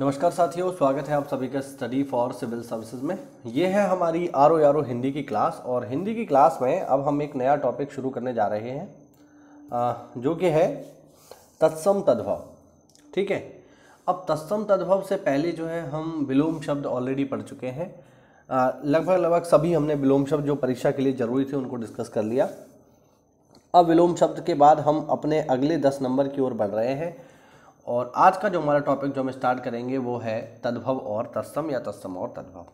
नमस्कार साथियों स्वागत है आप सभी का स्टडी फॉर सिविल सर्विसेज में ये है हमारी R O R O Hindi की क्लास और हिंदी की क्लास में अब हम एक नया टॉपिक शुरू करने जा रहे हैं जो कि है तत्सम तद्भव ठीक है अब तत्सम तद्भव से पहले जो है हम विलोम शब्द ऑलरेडी पढ़ चुके हैं लगभग लगभग सभी हमने विलोम शब्द जो परीक्षा के लिए ज़रूरी थे उनको डिस्कस कर लिया अब विलोम शब्द के बाद हम अपने अगले दस नंबर की ओर बढ़ रहे हैं और आज का जो हमारा टॉपिक जो हम स्टार्ट करेंगे वो है तद्भव और तत्सम या तत्सम और तद्भव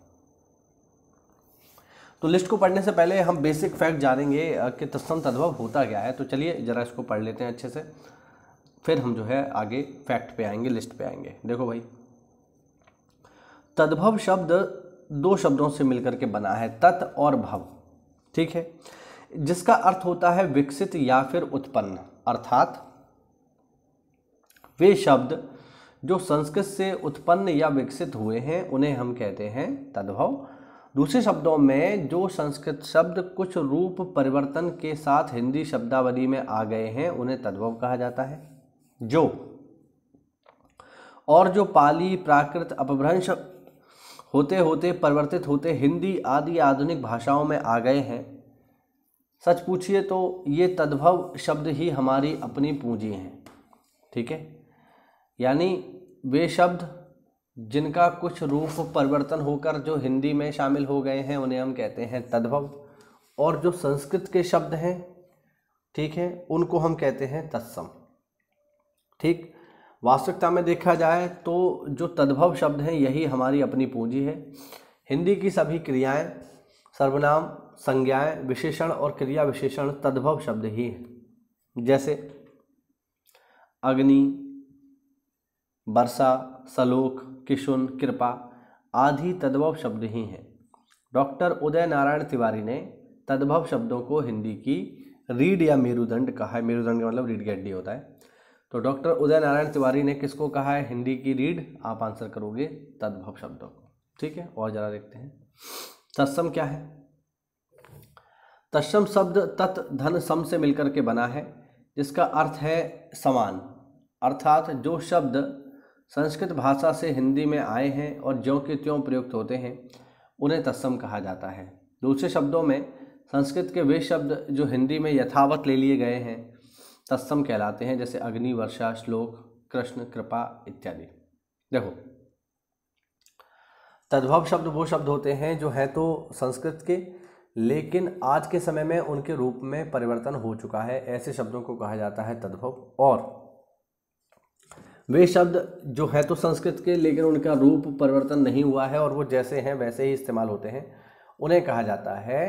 तो लिस्ट को पढ़ने से पहले हम बेसिक फैक्ट जानेंगे कि तत्सम तद्भव होता क्या है तो चलिए ज़रा इसको पढ़ लेते हैं अच्छे से फिर हम जो है आगे फैक्ट पे आएंगे लिस्ट पे आएंगे देखो भाई तद्भव शब्द दो शब्दों से मिलकर के बना है तत् और भव ठीक है जिसका अर्थ होता है विकसित या फिर उत्पन्न अर्थात वे शब्द जो संस्कृत से उत्पन्न या विकसित हुए हैं उन्हें हम कहते हैं तद्भव दूसरे शब्दों में जो संस्कृत शब्द कुछ रूप परिवर्तन के साथ हिंदी शब्दावली में आ गए हैं उन्हें तद्भव कहा जाता है जो और जो पाली प्राकृत अपभ्रंश होते होते परिवर्तित होते हिंदी आदि आधुनिक भाषाओं में आ गए हैं सच पूछिए तो ये तद्भव शब्द ही हमारी अपनी पूंजी हैं ठीक है यानी वे शब्द जिनका कुछ रूप परिवर्तन होकर जो हिंदी में शामिल हो गए हैं उन्हें हम कहते हैं तद्भव और जो संस्कृत के शब्द हैं ठीक है उनको हम कहते हैं तत्सम ठीक वास्तविकता में देखा जाए तो जो तद्भव शब्द हैं यही हमारी अपनी पूंजी है हिंदी की सभी क्रियाएं सर्वनाम संज्ञाएं विशेषण और क्रिया विशेषण तद्भव शब्द ही हैं जैसे अग्नि वर्षा सलोक किशुन कृपा आदि तद्भव शब्द ही हैं डॉक्टर उदय नारायण तिवारी ने तद्भव शब्दों को हिंदी की रीढ़ या मेरुदंड कहा है मेरुदंड मतलब रीढ़ गड्ढी होता है तो डॉक्टर उदय नारायण तिवारी ने किसको कहा है हिंदी की रीढ़ आप आंसर करोगे तद्भव शब्दों को ठीक है और ज़रा देखते हैं तत्सम क्या है तत्सम शब्द तत् धन सम से मिलकर के बना है जिसका अर्थ है समान अर्थात जो शब्द संस्कृत भाषा से हिंदी में आए हैं और जो के त्यों प्रयुक्त होते हैं उन्हें तत्सम कहा जाता है दूसरे शब्दों में संस्कृत के वे शब्द जो हिंदी में यथावत ले लिए गए हैं तत्सम कहलाते हैं जैसे अग्नि वर्षा श्लोक कृष्ण कृपा इत्यादि देखो तद्भव शब्द वो शब्द होते हैं जो हैं तो संस्कृत के लेकिन आज के समय में उनके रूप में परिवर्तन हो चुका है ऐसे शब्दों को कहा जाता है तद्भव और वे शब्द जो है तो संस्कृत के लेकिन उनका रूप परिवर्तन नहीं हुआ है और वो जैसे हैं वैसे ही इस्तेमाल होते हैं उन्हें कहा जाता है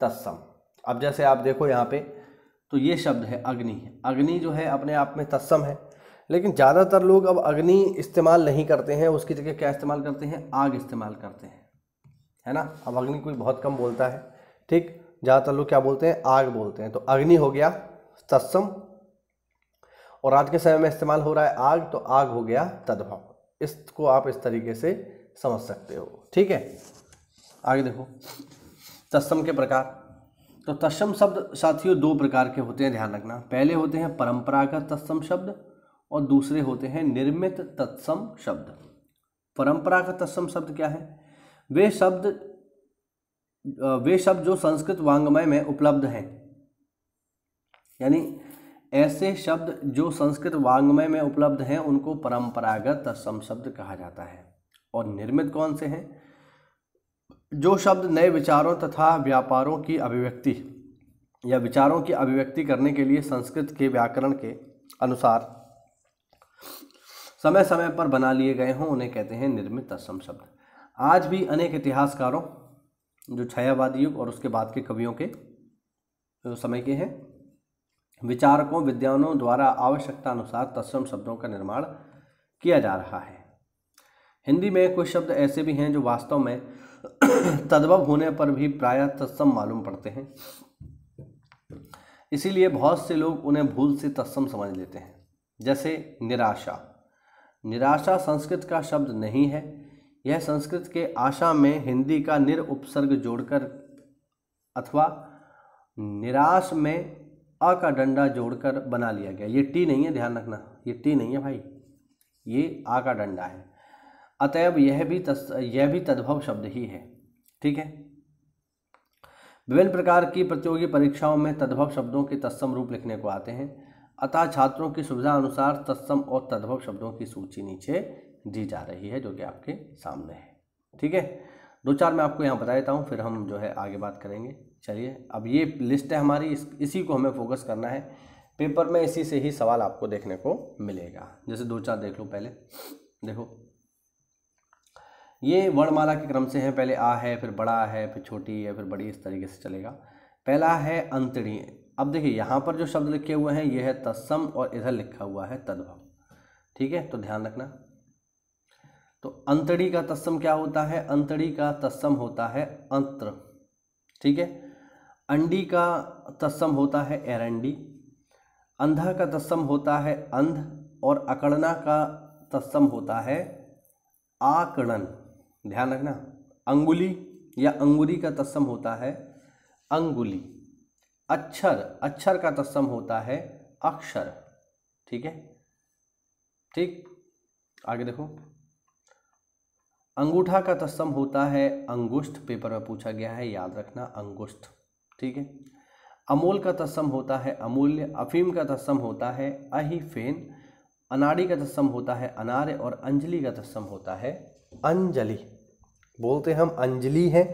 तत्सम अब जैसे आप देखो यहाँ पे तो ये शब्द है अग्नि अग्नि जो है अपने आप में तत्सम है लेकिन ज़्यादातर लोग अब अग्नि इस्तेमाल नहीं करते हैं उसकी जगह क्या इस्तेमाल करते हैं आग इस्तेमाल करते हैं है ना अब अग्नि कोई बहुत कम बोलता है ठीक ज़्यादातर लोग क्या बोलते हैं आग बोलते हैं तो अग्नि हो गया तत्सम और आज के समय में इस्तेमाल हो रहा है आग तो आग हो गया तद्भव इसको आप इस तरीके से समझ सकते हो ठीक है आगे देखो तस्म के प्रकार तो तस्म शब्द साथियों दो प्रकार के होते हैं ध्यान रखना पहले होते हैं परंपरागत तत्सम शब्द और दूसरे होते हैं निर्मित तत्सम शब्द परंपरागत तत्सम शब्द क्या है वे शब्द वे शब्द जो संस्कृत वांग्मय में उपलब्ध हैं यानी ऐसे शब्द जो संस्कृत वांग्मय में उपलब्ध हैं उनको परंपरागत तत्सम शब्द कहा जाता है और निर्मित कौन से हैं जो शब्द नए विचारों तथा व्यापारों की अभिव्यक्ति या विचारों की अभिव्यक्ति करने के लिए संस्कृत के व्याकरण के अनुसार समय समय पर बना लिए गए हों उन्हें कहते हैं निर्मित तत्सम शब्द आज भी अनेक इतिहासकारों जो छायावादी युग और उसके बाद के कवियों के समय के हैं विचारकों विद्वानों द्वारा आवश्यकता अनुसार तत्सम शब्दों का निर्माण किया जा रहा है हिंदी में कुछ शब्द ऐसे भी हैं जो वास्तव में तद्भव होने पर भी प्रायः तत्सम मालूम पड़ते हैं इसीलिए बहुत से लोग उन्हें भूल से तत्सम समझ लेते हैं जैसे निराशा निराशा संस्कृत का शब्द नहीं है यह संस्कृत के आशा में हिंदी का निर उपसर्ग जोड़कर अथवा निराश में अ का डंडा जोड़कर बना लिया गया ये टी नहीं है ध्यान रखना ये टी नहीं है भाई ये आ का डंडा है अतएव यह भी तस् यह भी तद्भव शब्द ही है ठीक है विभिन्न प्रकार की प्रतियोगी परीक्षाओं में तद्भव शब्दों के तत्सम रूप लिखने को आते हैं अतः छात्रों की सुविधा अनुसार तत्सम और तद्भव शब्दों की सूची नीचे दी जा रही है जो कि आपके सामने है ठीक है दो चार मैं आपको यहाँ बता देता हूँ फिर हम जो है आगे बात करेंगे चलिए अब ये लिस्ट है हमारी इस इसी को हमें फोकस करना है पेपर में इसी से ही सवाल आपको देखने को मिलेगा जैसे दो चार देख लो पहले देखो ये वर्णमाला के क्रम से है पहले आ है फिर बड़ा है फिर छोटी है फिर बड़ी इस तरीके से चलेगा पहला है अंतड़ी अब देखिए यहाँ पर जो शब्द लिखे हुए हैं ये है तत्सम और इधर लिखा हुआ है तद्भव ठीक है तो ध्यान रखना तो अंतड़ी का तस्म क्या होता है अंतड़ी का तस्म होता है अंत्र ठीक है अंडी का तस्सम होता है एरंडी अंधा का तस्म होता है अंध और अकड़ना का तस्म होता है आकड़न ध्यान रखना अंगुली या अंगुली का तस्म होता है अंगुली अक्षर अक्षर का तस्म होता है अक्षर ठीक है ठीक आगे देखो अंगूठा का तस्म होता है अंगुष्ठ पेपर में पूछा गया है याद रखना अंगुष्ठ ठीक है अमोल का तस्म होता है अमूल्य अफीम का तस्म होता है अहिफेन अनाड़ी का तत्सम होता है अनार और अंजलि का तस्म होता है अंजलि बोलते हम अंजलि हैं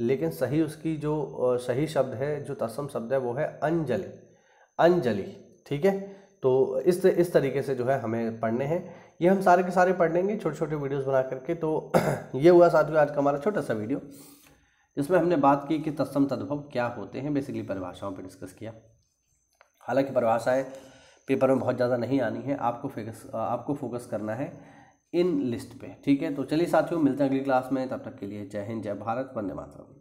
लेकिन सही उसकी जो सही शब्द है जो तस्म शब्द है वो है अंजलि अंजलि ठीक है तो इस इस तरीके से जो है हमें पढ़ने हैं ये हम सारे के सारे पढ़ लेंगे छोटे छोटे वीडियोस बना करके तो ये हुआ साथियों आज का हमारा छोटा सा वीडियो जिसमें हमने बात की कि तत्सम तद्भव क्या होते हैं बेसिकली परिभाषाओं पर डिस्कस किया हालांकि परिभाषाएँ पेपर में बहुत ज़्यादा नहीं आनी है आपको फोकस आपको फोकस करना है इन लिस्ट पर ठीक है तो चलिए साथियों मिलते हैं अगली क्लास में तब तक के लिए जय हिंद जय भारत वंदे मातरम